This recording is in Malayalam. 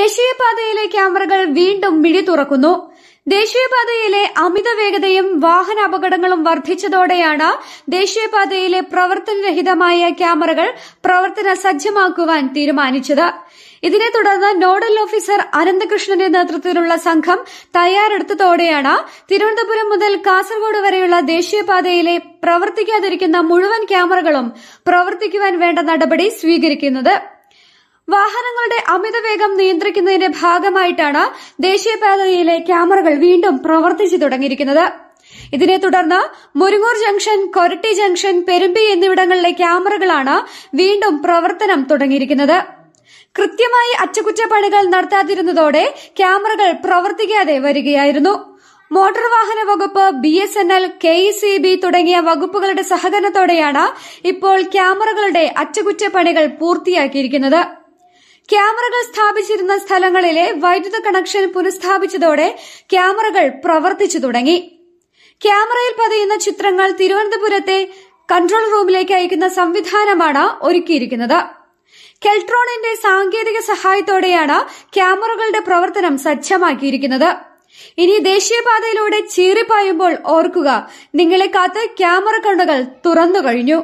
ദേശീയപാതയിലെ ക്യാമറകൾ വീണ്ടും മിഴി തുറക്കുന്നു ദേശീയപാതയിലെ അമിത വേഗതയും വാഹന അപകടങ്ങളും വർദ്ധിച്ചതോടെയാണ് ദേശീയപാതയിലെ പ്രവർത്തനരഹിതമായ ക്യാമറകൾ പ്രവർത്തന സജ്ജമാക്കുവാൻ തീരുമാനിച്ചത് ഇതിനെ തുടർന്ന് നോഡൽ ഓഫീസർ അനന്തകൃഷ്ണന്റെ നേതൃത്വത്തിലുള്ള സംഘം തയ്യാറെടുത്തതോടെയാണ് തിരുവനന്തപുരം മുതൽ കാസർഗോഡ് വരെയുള്ള ദേശീയപാതയിലെ പ്രവർത്തിക്കാതിരിക്കുന്ന മുഴുവൻ ക്യാമറകളും പ്രവർത്തിക്കുവാൻ വേണ്ട നടപടി സ്വീകരിക്കുന്നത് വാഹനങ്ങളുടെ അമിത വേഗം നിയന്ത്രിക്കുന്നതിന്റെ ഭാഗമായിട്ടാണ് ദേശീയപാതയിലെ ക്യാമറകൾ വീണ്ടും പ്രവർത്തിച്ചു തുടങ്ങിയിരിക്കുന്നത് ഇതിനെ തുടർന്ന് മുരുങ്ങൂർ ജംഗ്ഷൻ കൊരട്ടി ജംഗ്ഷൻ പെരുമ്പി എന്നിവിടങ്ങളിലെ ക്യാമറകളാണ് വീണ്ടും പ്രവർത്തനം തുടങ്ങിയിരിക്കുന്നത് കൃത്യമായി അറ്റകുറ്റപ്പണികൾ നടത്താതിരുന്നതോടെ ക്യാമറകൾ പ്രവർത്തിക്കാതെ വരികയായിരുന്നു മോട്ടോർ വാഹന വകുപ്പ് B S N L K C B തുടങ്ങിയ വകുപ്പുകളുടെ സഹകരണത്തോടെയാണ് ഇപ്പോൾ ക്യാമറകളുടെ അറ്റകുറ്റപ്പണികൾ പൂർത്തിയാക്കിയിരിക്കുന്നത് ക്യാമറകൾ സ്ഥാപിച്ചിരുന്ന സ്ഥലങ്ങളിലെ വൈദ്യുത കണക്ഷൻ പുനഃസ്ഥാപിച്ചതോടെ ക്യാമറകൾ പ്രവർത്തിച്ചു തുടങ്ങി ക്യാമറയിൽ പതിയുന്ന ചിത്രങ്ങൾ തിരുവനന്തപുരത്തെ കൺട്രോൾ റൂമിലേക്ക് അയക്കുന്ന സംവിധാനമാണ് ഒരുക്കിയിരിക്കുന്നത് കെൽട്രോണിന്റെ സാങ്കേതിക സഹായത്തോടെയാണ് ക്യാമറകളുടെ പ്രവർത്തനം സജ്ജമാക്കിയിരിക്കുന്നത് ഇനി ദേശീയപാതയിലൂടെ ചീറിപ്പായുമ്പോൾ ഓർക്കുക നിങ്ങളെ കാത്ത് ക്യാമറ കണ്ണുകൾ തുറന്നു കഴിഞ്ഞു